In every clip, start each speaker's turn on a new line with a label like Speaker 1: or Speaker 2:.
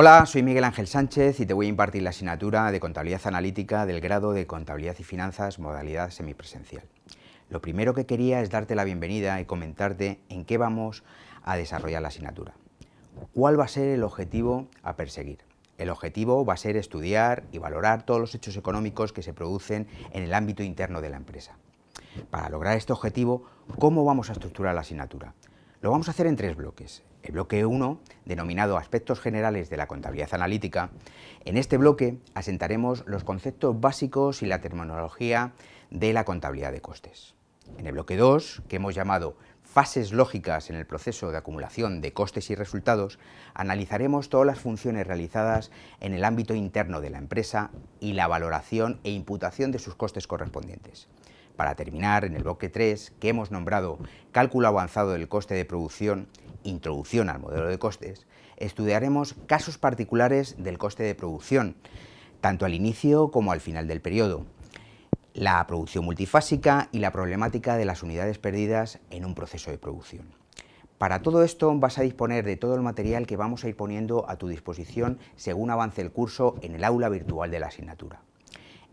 Speaker 1: Hola, soy Miguel Ángel Sánchez y te voy a impartir la asignatura de Contabilidad Analítica del grado de Contabilidad y Finanzas, modalidad semipresencial. Lo primero que quería es darte la bienvenida y comentarte en qué vamos a desarrollar la asignatura. ¿Cuál va a ser el objetivo a perseguir? El objetivo va a ser estudiar y valorar todos los hechos económicos que se producen en el ámbito interno de la empresa. Para lograr este objetivo, ¿cómo vamos a estructurar la asignatura? Lo vamos a hacer en tres bloques. El bloque 1, denominado Aspectos Generales de la Contabilidad Analítica, en este bloque asentaremos los conceptos básicos y la terminología de la contabilidad de costes. En el bloque 2, que hemos llamado Fases lógicas en el proceso de acumulación de costes y resultados, analizaremos todas las funciones realizadas en el ámbito interno de la empresa y la valoración e imputación de sus costes correspondientes. Para terminar, en el bloque 3, que hemos nombrado Cálculo avanzado del coste de producción, Introducción al modelo de costes, estudiaremos casos particulares del coste de producción, tanto al inicio como al final del periodo, la producción multifásica y la problemática de las unidades perdidas en un proceso de producción. Para todo esto vas a disponer de todo el material que vamos a ir poniendo a tu disposición según avance el curso en el aula virtual de la asignatura.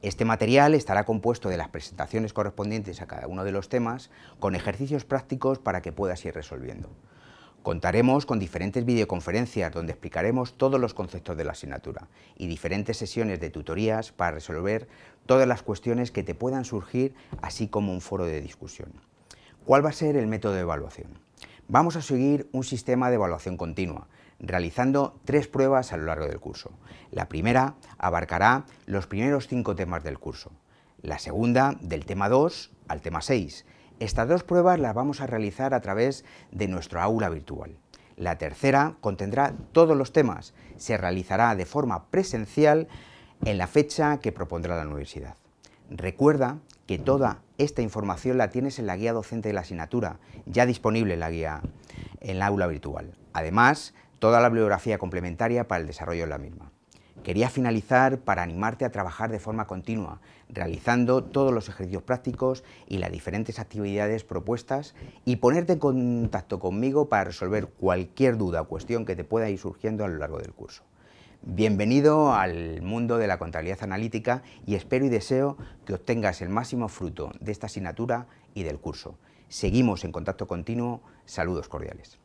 Speaker 1: Este material estará compuesto de las presentaciones correspondientes a cada uno de los temas, con ejercicios prácticos para que puedas ir resolviendo. Contaremos con diferentes videoconferencias donde explicaremos todos los conceptos de la asignatura y diferentes sesiones de tutorías para resolver todas las cuestiones que te puedan surgir, así como un foro de discusión. ¿Cuál va a ser el método de evaluación? Vamos a seguir un sistema de evaluación continua, realizando tres pruebas a lo largo del curso. La primera abarcará los primeros cinco temas del curso, la segunda del tema 2 al tema 6. Estas dos pruebas las vamos a realizar a través de nuestro aula virtual. La tercera contendrá todos los temas, se realizará de forma presencial en la fecha que propondrá la universidad. Recuerda que toda esta información la tienes en la guía docente de la asignatura, ya disponible en la guía en la aula virtual. Además, toda la bibliografía complementaria para el desarrollo de la misma. Quería finalizar para animarte a trabajar de forma continua, realizando todos los ejercicios prácticos y las diferentes actividades propuestas y ponerte en contacto conmigo para resolver cualquier duda o cuestión que te pueda ir surgiendo a lo largo del curso. Bienvenido al mundo de la contabilidad analítica y espero y deseo que obtengas el máximo fruto de esta asignatura y del curso. Seguimos en contacto continuo. Saludos cordiales.